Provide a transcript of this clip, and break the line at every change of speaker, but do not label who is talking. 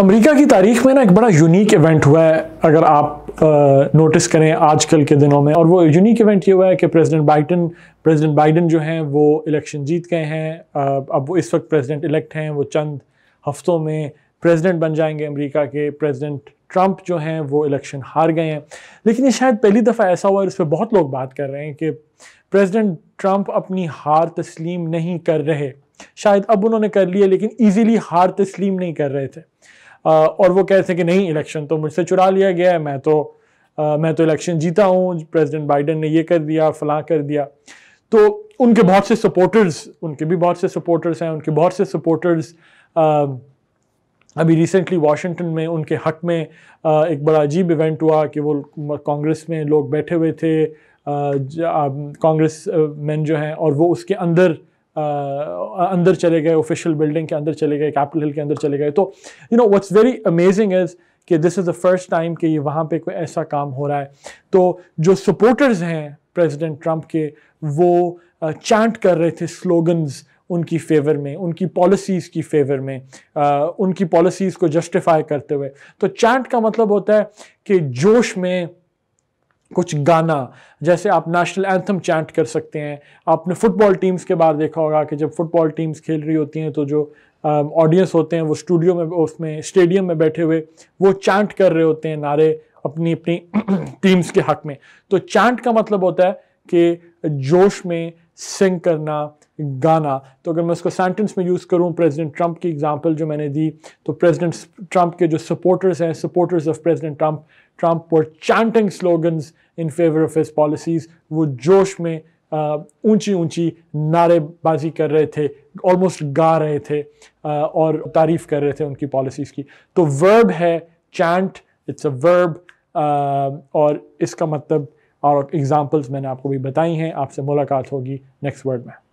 America की तारीख में ना एक बड़ा यूनिक इवेंट हुआ है अगर आप नोटिस करें आजकल के दिनों में और वो यूनिक इवेंट ये हुआ है कि प्रेसिडेंट बाइडन प्रेसिडेंट बाइडन जो हैं वो इलेक्शन जीत गए हैं अब वो इस वक्त प्रेसिडेंट इलेक्ट हैं वो चंद हफ्तों में प्रेसिडेंट बन जाएंगे अमेरिका के प्रेसिडेंट ट्रंप जो हैं वो इलेक्शन हार गए हैं लेकिन ये शायद पहली दफ़ा ऐसा हुआ है इस पर बहुत लोग बात कर रहे हैं कि प्रेसिडेंट ट्रंप अपनी हार तस्लीम नहीं कर रहे शायद अब उन्होंने कर लिया लेकिन ईजीली हार तस्लीम नहीं कर रहे थे और वो कहते हैं कि नहीं इलेक्शन तो मुझसे चुरा लिया गया है मैं तो मैं तो इलेक्शन जीता हूँ प्रेसिडेंट बाइडन ने ये कर दिया फलां कर दिया तो उनके बहुत से सपोर्टर्स उनके भी बहुत से सपोर्टर्स हैं उनके बहुत से सपोर्टर्स अभी रिसेंटली वाशिंगटन में उनके हक में एक बड़ा अजीब इवेंट हुआ कि वो कांग्रेस में लोग बैठे हुए थे कांग्रेस मैन जो हैं और वो उसके अंदर अंदर चले गए ऑफिशियल बिल्डिंग के अंदर चले गए कैपिटल हिल के अंदर चले गए तो you know what's very amazing is कि this is the first time कि ये वहाँ पे कोई ऐसा काम हो रहा है तो जो सपोर्टर्स हैं प्रेसिडेंट ट्रंप के वो चैंट कर रहे थे स्लोगन्स उनकी फेवर में उनकी पॉलिसीज़ की फेवर में आ, उनकी पॉलिसीज़ को जस्टिफाई करते हुए तो चैंट का मतलब होता है कि जोश में कुछ गाना जैसे आप नेशनल एंथम चैंट कर सकते हैं आपने फुटबॉल टीम्स के बाहर देखा होगा कि जब फुटबॉल टीम्स खेल रही होती हैं तो जो ऑडियंस होते हैं वो स्टूडियो में उसमें स्टेडियम में बैठे हुए वो चैंट कर रहे होते हैं नारे अपनी अपनी टीम्स के हक में तो चैंट का मतलब होता है कि जोश में सिंग करना गाना तो अगर मैं उसको सेंटेंस में यूज़ करूँ प्रेसिडेंट ट्रंप की एग्जांपल जो मैंने दी तो प्रेसिडेंट ट्रंप के जो सपोर्टर्स हैं supporters of president Trump Trump और chanting slogans in favour of his policies वो जोश में ऊंची ऊंची नारेबाजी कर रहे थे ऑलमोस्ट गा रहे थे आ, और तारीफ़ कर रहे थे उनकी पॉलिसीज़ की तो वर्ब है चैंट इट्स अ वर्ब और इसका मतलब और एग्ज़ाम्पल्स मैंने आपको भी बताई हैं आपसे मुलाकात होगी नेक्स्ट वर्ड में